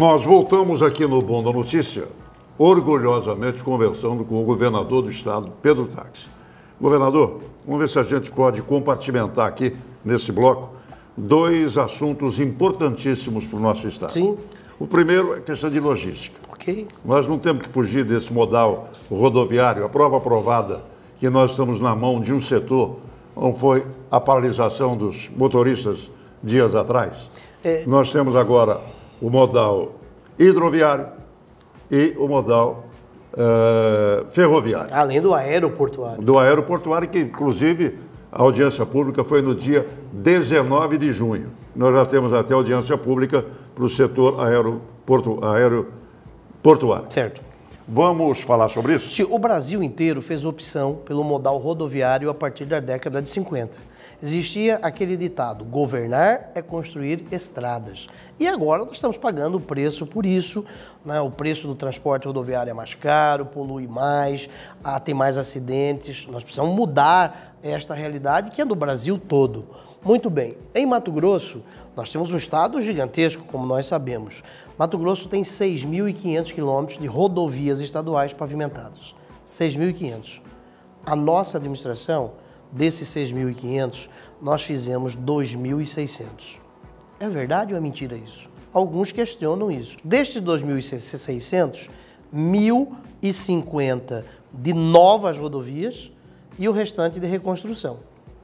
Nós voltamos aqui no Bom da Notícia, orgulhosamente conversando com o governador do estado, Pedro Taxi. Governador, vamos ver se a gente pode compartimentar aqui, nesse bloco, dois assuntos importantíssimos para o nosso estado. Sim. O primeiro é a questão de logística. Ok. Nós não temos que fugir desse modal rodoviário. A prova provada que nós estamos na mão de um setor, não foi a paralisação dos motoristas dias atrás. É... Nós temos agora o modal hidroviário e o modal uh, ferroviário. Além do aeroportuário. Do aeroportuário, que inclusive a audiência pública foi no dia 19 de junho. Nós já temos até audiência pública para o setor aeroporto aeroportuário. Certo. Vamos falar sobre isso? Sim, o Brasil inteiro fez opção pelo modal rodoviário a partir da década de 50. Existia aquele ditado: governar é construir estradas. E agora nós estamos pagando o preço por isso. Né? O preço do transporte rodoviário é mais caro, polui mais, ah, tem mais acidentes. Nós precisamos mudar esta realidade que é do Brasil todo. Muito bem, em Mato Grosso, nós temos um estado gigantesco, como nós sabemos. Mato Grosso tem 6.500 quilômetros de rodovias estaduais pavimentadas. 6.500. A nossa administração, desses 6.500, nós fizemos 2.600. É verdade ou é mentira isso? Alguns questionam isso. Destes 2.600, 1.050 de novas rodovias e o restante de reconstrução.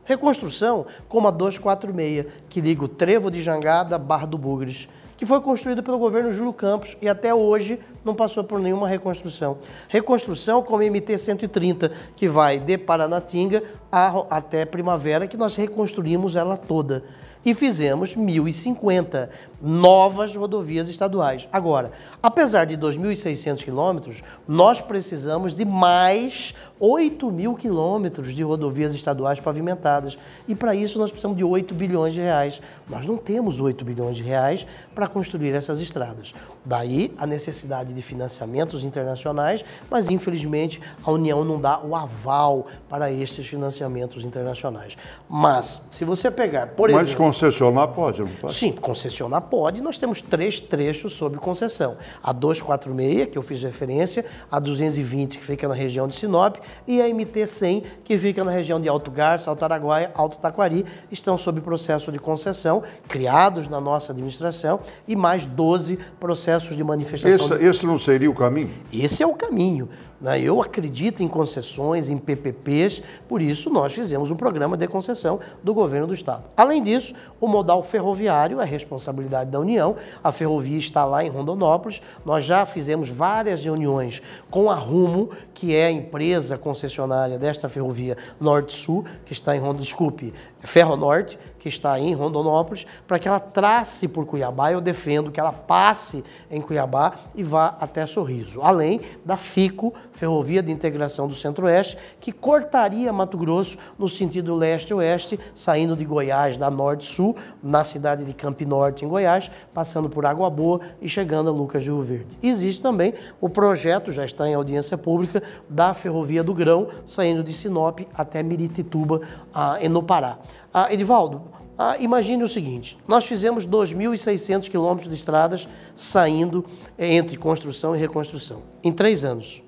Reconstrução como a 246, que liga o Trevo de Jangada à Barra do Bugres que foi construído pelo governo Júlio Campos e até hoje não passou por nenhuma reconstrução. Reconstrução como MT 130, que vai de Paranatinga a, até Primavera, que nós reconstruímos ela toda. E fizemos 1.050 novas rodovias estaduais. Agora, apesar de 2.600 quilômetros, nós precisamos de mais 8 mil quilômetros de rodovias estaduais pavimentadas. E para isso nós precisamos de 8 bilhões de reais. Nós não temos 8 bilhões de reais para construir essas estradas. Daí a necessidade de financiamentos internacionais, mas infelizmente a União não dá o aval para esses financiamentos internacionais. Mas, se você pegar, por mas exemplo. Mas concessionar pode, não pode? Sim, concessionar pode. Nós temos três trechos sob concessão: a 246, que eu fiz referência, a 220, que fica na região de Sinop, e a MT-100, que fica na região de Alto Garça, Alto Araguaia, Alto Taquari, estão sob processo de concessão, criados na nossa administração, e mais 12 processos de manifestação. Esse, de... esse não seria o caminho? Esse é o caminho. Né? Eu acredito em concessões, em PPPs, por isso nós fizemos um programa de concessão do governo do Estado. Além disso, o modal ferroviário é responsabilidade da União, a ferrovia está lá em Rondonópolis, nós já fizemos várias reuniões com a Rumo, que é a empresa empresa concessionária desta ferrovia Norte-Sul, que está em Rondônia, desculpe, Ferro Norte, que está em Rondonópolis, para que ela trace por Cuiabá. Eu defendo que ela passe em Cuiabá e vá até Sorriso. Além da FICO, Ferrovia de Integração do Centro-Oeste, que cortaria Mato Grosso no sentido leste-oeste, saindo de Goiás da norte-sul, na cidade de Campinorte, em Goiás, passando por Água Boa e chegando a Lucas de Rio Verde. Existe também o projeto, já está em audiência pública, da Ferrovia do Grão, saindo de Sinop até Miritituba, ah, no Pará. Ah, Edivaldo, ah, imagine o seguinte: nós fizemos 2.600 quilômetros de estradas saindo eh, entre construção e reconstrução, em três anos.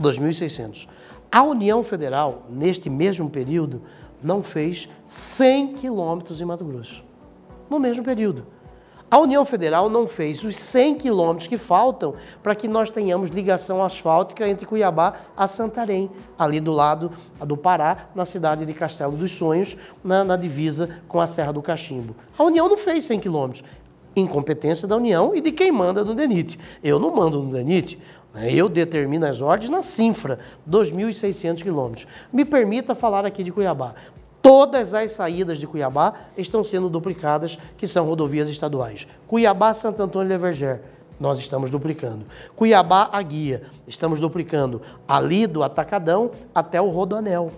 2.600. A União Federal, neste mesmo período, não fez 100 quilômetros em Mato Grosso. No mesmo período. A União Federal não fez os 100 quilômetros que faltam para que nós tenhamos ligação asfáltica entre Cuiabá a Santarém, ali do lado do Pará, na cidade de Castelo dos Sonhos, na, na divisa com a Serra do Cachimbo. A União não fez 100 quilômetros. Incompetência da União e de quem manda no DENIT. Eu não mando no DENIT. Eu determino as ordens na Sinfra, 2.600 quilômetros. Me permita falar aqui de Cuiabá todas as saídas de Cuiabá estão sendo duplicadas, que são rodovias estaduais. Cuiabá, Santo Antônio Leverger, nós estamos duplicando. Cuiabá, a guia, estamos duplicando ali do Atacadão até o Rodonel.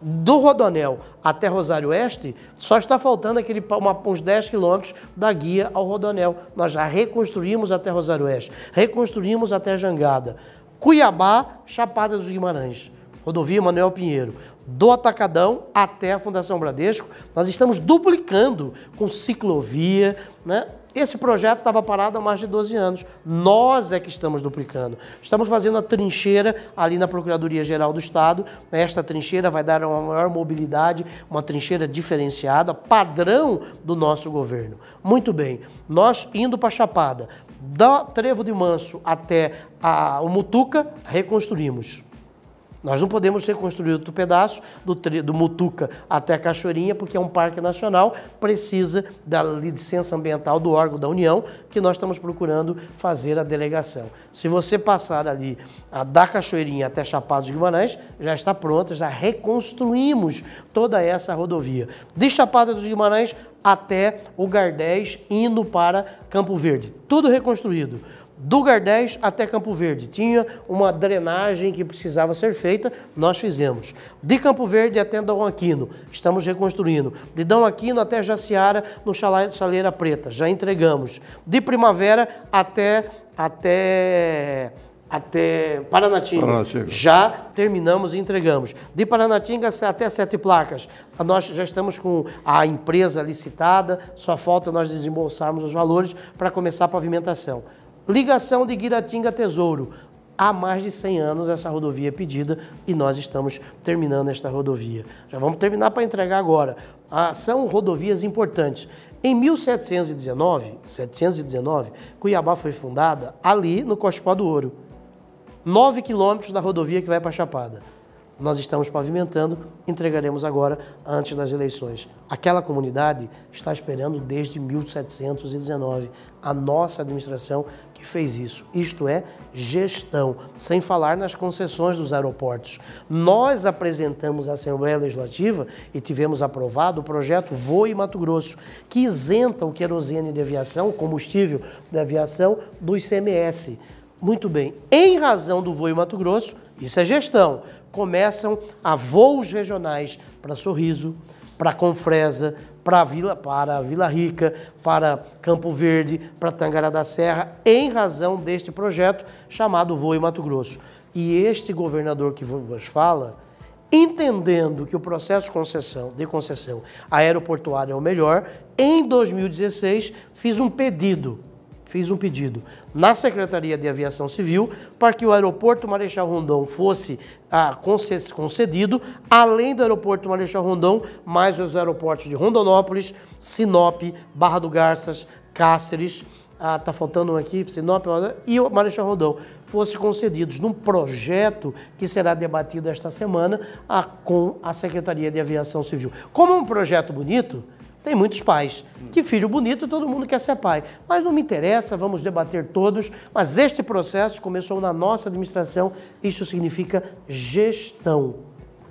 Do Rodonel até Rosário Oeste, só está faltando aquele, uma, uns 10 quilômetros da guia ao Rodonel. Nós já reconstruímos até Rosário Oeste, reconstruímos até Jangada. Cuiabá, Chapada dos Guimarães rodovia Manuel Pinheiro, do Atacadão até a Fundação Bradesco. Nós estamos duplicando com ciclovia, né? Esse projeto estava parado há mais de 12 anos. Nós é que estamos duplicando. Estamos fazendo a trincheira ali na Procuradoria-Geral do Estado. Esta trincheira vai dar uma maior mobilidade, uma trincheira diferenciada, padrão do nosso governo. Muito bem, nós indo para Chapada, da Trevo de Manso até a, o Mutuca, reconstruímos. Nós não podemos reconstruir outro pedaço do, do Mutuca até a Cachoeirinha, porque é um parque nacional, precisa da licença ambiental do órgão da União, que nós estamos procurando fazer a delegação. Se você passar ali a, da Cachoeirinha até Chapados Guimarães, já está pronta, já reconstruímos toda essa rodovia. De Chapada dos Guimarães até o Gardés, indo para Campo Verde. Tudo reconstruído do Gardés até Campo Verde. Tinha uma drenagem que precisava ser feita, nós fizemos. De Campo Verde até Dom Aquino, estamos reconstruindo. De Dom Aquino até Jaciara, no Chaleira Preta, já entregamos. De Primavera até, até até Paranatinga. Paranatinga. Já terminamos e entregamos. De Paranatinga até Sete Placas. Nós já estamos com a empresa licitada, só falta nós desembolsarmos os valores para começar a pavimentação. Ligação de Guiratinga a Tesouro. Há mais de 100 anos essa rodovia é pedida e nós estamos terminando esta rodovia. Já vamos terminar para entregar agora. Ah, são rodovias importantes. Em 1719, 719, Cuiabá foi fundada ali no Cospó do Ouro, 9 quilômetros da rodovia que vai para Chapada nós estamos pavimentando, entregaremos agora antes das eleições. Aquela comunidade está esperando desde 1719 a nossa administração que fez isso. Isto é gestão, sem falar nas concessões dos aeroportos. Nós apresentamos à Assembleia Legislativa e tivemos aprovado o projeto Voe Mato Grosso, que isenta o querosene de aviação, combustível da aviação do ICMS. Muito bem. Em razão do voo e Mato Grosso, isso é gestão. Começam a voos regionais para Sorriso, para Confresa, para Vila, para Vila Rica, para Campo Verde, para Tangará da Serra, em razão deste projeto chamado Voo em Mato Grosso. E este governador que vos fala, entendendo que o processo de concessão, de concessão aeroportuária é o melhor, em 2016 fiz um pedido fiz um pedido na Secretaria de Aviação Civil para que o aeroporto Marechal Rondon fosse ah, concedido, além do aeroporto Marechal Rondon, mais os aeroportos de Rondonópolis, Sinop, Barra do Garças, Cáceres, ah, tá faltando um aqui, Sinop e o Marechal Rondon, fossem concedidos num projeto que será debatido esta semana ah, com a Secretaria de Aviação Civil. Como é um projeto bonito, tem muitos pais. Que filho bonito, todo mundo quer ser pai. Mas não me interessa, vamos debater todos. Mas este processo começou na nossa administração, isso significa gestão.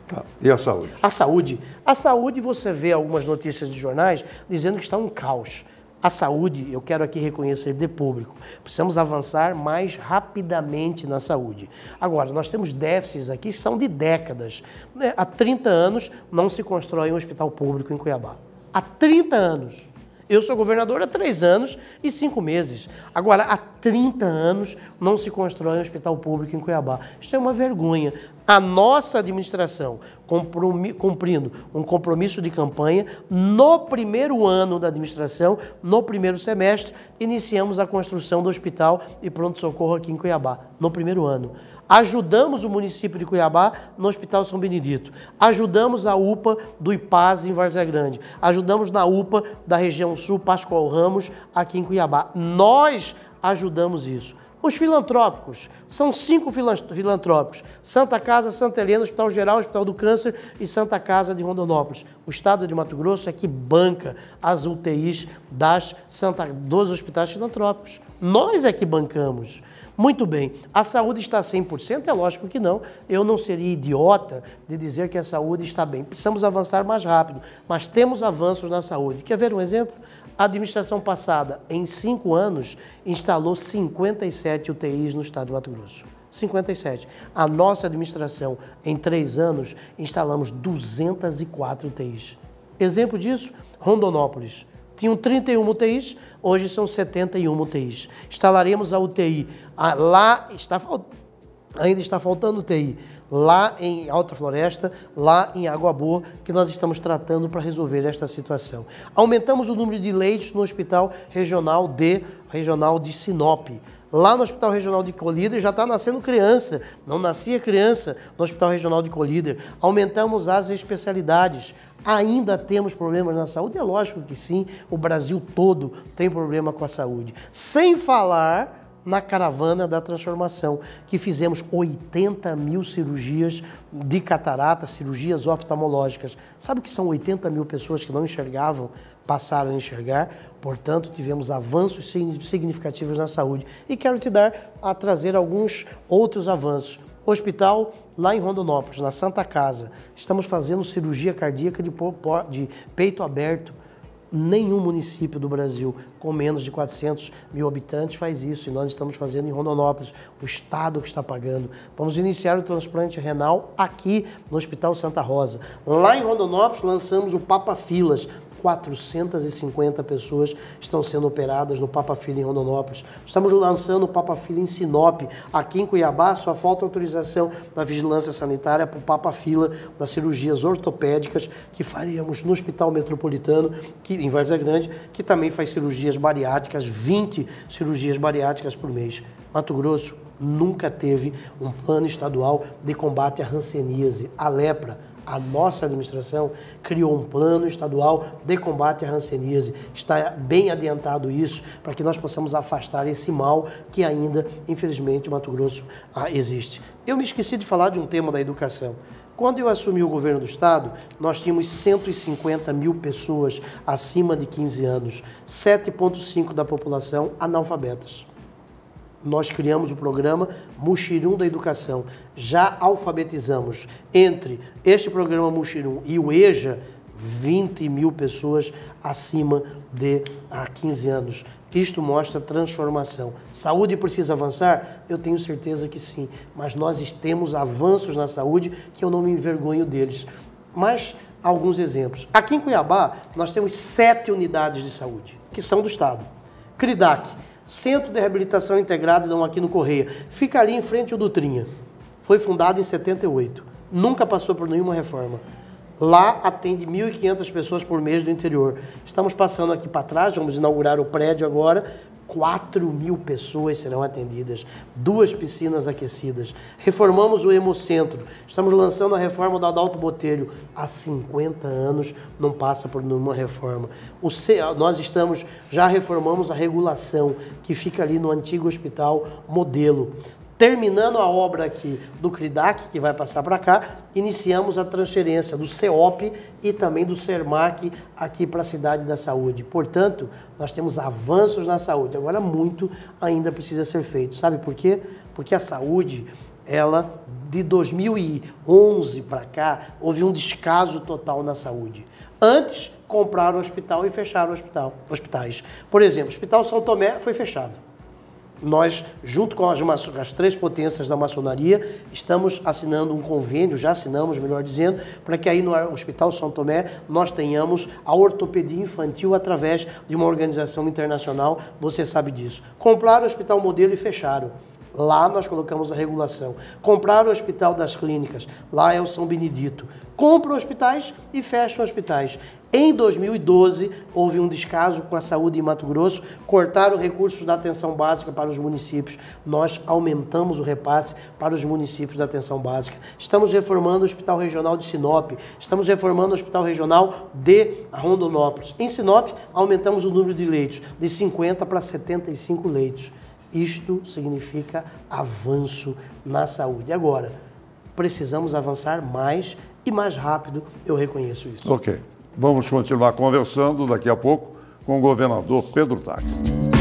Tá. E a saúde? A saúde. A saúde, você vê algumas notícias de jornais dizendo que está um caos. A saúde, eu quero aqui reconhecer de público, precisamos avançar mais rapidamente na saúde. Agora, nós temos déficits aqui que são de décadas. Né, há 30 anos não se constrói um hospital público em Cuiabá há 30 anos. Eu sou governador há três anos e cinco meses. Agora, há 30 anos não se constrói um hospital público em Cuiabá. Isso é uma vergonha. A nossa administração, cumprindo um compromisso de campanha, no primeiro ano da administração, no primeiro semestre, iniciamos a construção do hospital e pronto-socorro aqui em Cuiabá, no primeiro ano. Ajudamos o município de Cuiabá no Hospital São Benedito. Ajudamos a UPA do IPAS em Várzea Grande. Ajudamos na UPA da região sul, Pascoal Ramos, aqui em Cuiabá. Nós ajudamos isso. Os filantrópicos, são cinco filantrópicos: Santa Casa, Santa Helena, Hospital Geral, Hospital do Câncer e Santa Casa de Rondonópolis. O estado de Mato Grosso é que banca as UTIs das Santa, dos hospitais filantrópicos. Nós é que bancamos. Muito bem, a saúde está 100%? É lógico que não. Eu não seria idiota de dizer que a saúde está bem. Precisamos avançar mais rápido, mas temos avanços na saúde. Quer ver um exemplo? A administração passada, em cinco anos, instalou 57 UTIs no estado do Mato Grosso. 57. A nossa administração, em três anos, instalamos 204 UTIs. Exemplo disso, Rondonópolis tinham 31 UTIs, hoje são 71 UTIs. Instalaremos a UTI. Ah, lá está faltando ainda está faltando TI lá em Alta Floresta, lá em Água Boa, que nós estamos tratando para resolver esta situação. Aumentamos o número de leitos no Hospital Regional de Regional de Sinop. Lá no Hospital Regional de Colíder já está nascendo criança, não nascia criança no Hospital Regional de Colíder. Aumentamos as especialidades. Ainda temos problemas na saúde? É lógico que sim, o Brasil todo tem problema com a saúde. Sem falar na caravana da transformação, que fizemos 80 mil cirurgias de catarata, cirurgias oftalmológicas. Sabe o que são 80 mil pessoas que não enxergavam, passaram a enxergar? Portanto, tivemos avanços significativos na saúde. E quero te dar a trazer alguns outros avanços hospital lá em Rondonópolis, na Santa Casa. Estamos fazendo cirurgia cardíaca de, de peito aberto Nenhum município do Brasil com menos de 400 mil habitantes faz isso e nós estamos fazendo em Rondonópolis, o Estado que está pagando. Vamos iniciar o transplante renal aqui no Hospital Santa Rosa. Lá em Rondonópolis lançamos o Papa Filas, 450 pessoas estão sendo operadas no Papa Filho em Rondonópolis. Estamos lançando o Papa Filho em Sinop. Aqui em Cuiabá, só falta autorização da vigilância sanitária para o Papa Fila das cirurgias ortopédicas que faríamos no Hospital Metropolitano, que, em Várzea Grande, que também faz cirurgias bariátricas, 20 cirurgias bariátricas por mês. Mato Grosso nunca teve um plano estadual de combate à hanseníase, à lepra a nossa administração criou um plano estadual de combate à hanseníase. Está bem adiantado isso para que nós possamos afastar esse mal que ainda, infelizmente, Mato Grosso ah, existe. Eu me esqueci de falar de um tema da educação. Quando eu assumi o governo do estado, nós tínhamos 150 mil pessoas acima de 15 anos, 7,5% da população analfabetas nós criamos o programa Muxirum da Educação. Já alfabetizamos entre este programa Muxirum e o EJA 20 mil pessoas acima de há 15 anos. Isto mostra transformação. Saúde precisa avançar? Eu tenho certeza que sim, mas nós temos avanços na saúde que eu não me envergonho deles. Mas alguns exemplos. Aqui em Cuiabá, nós temos sete unidades de saúde, que são do Estado. CRIDAC, Centro de Reabilitação Integrado da Aquino Correia. Fica ali em frente ao Dutrinha. Foi fundado em 78. Nunca passou por nenhuma reforma. Lá atende 1.500 pessoas por mês do interior. Estamos passando aqui para trás, vamos inaugurar o prédio agora. 4 mil pessoas serão atendidas, duas piscinas aquecidas. Reformamos o Hemocentro, estamos lançando a reforma do Adalto Botelho. Há 50 anos não passa por nenhuma reforma. O C, nós estamos, já reformamos a regulação, que fica ali no antigo hospital modelo terminando a obra aqui do CRIDAC, que vai passar para cá, iniciamos a transferência do CEOP e também do CERMAC aqui para a cidade da saúde. Portanto, nós temos avanços na saúde. Agora, muito ainda precisa ser feito. Sabe por quê? Porque a saúde, ela, de 2011 para cá, houve um descaso total na saúde. Antes, compraram o hospital e fecharam o hospital, hospitais. Por exemplo, o Hospital São Tomé foi fechado nós, junto com as, as, três potências da maçonaria, estamos assinando um convênio, já assinamos, melhor dizendo, para que aí no Hospital São Tomé nós tenhamos a ortopedia infantil através de uma organização internacional, você sabe disso. Compraram o Hospital Modelo e fecharam. Lá nós colocamos a regulação. Comprar o Hospital das Clínicas, lá é o São Benedito. Compram hospitais e fecham hospitais. Em 2012, houve um descaso com a saúde em Mato Grosso, cortaram recursos da atenção básica para os municípios. Nós aumentamos o repasse para os municípios da atenção básica. Estamos reformando o Hospital Regional de Sinop, estamos reformando o Hospital Regional de Rondonópolis. Em Sinop, aumentamos o número de leitos de 50 para 75 leitos. Isto significa avanço na saúde. Agora, precisamos avançar mais e mais rápido, eu reconheço isso. Ok. Vamos continuar conversando daqui a pouco com o governador Pedro Taques.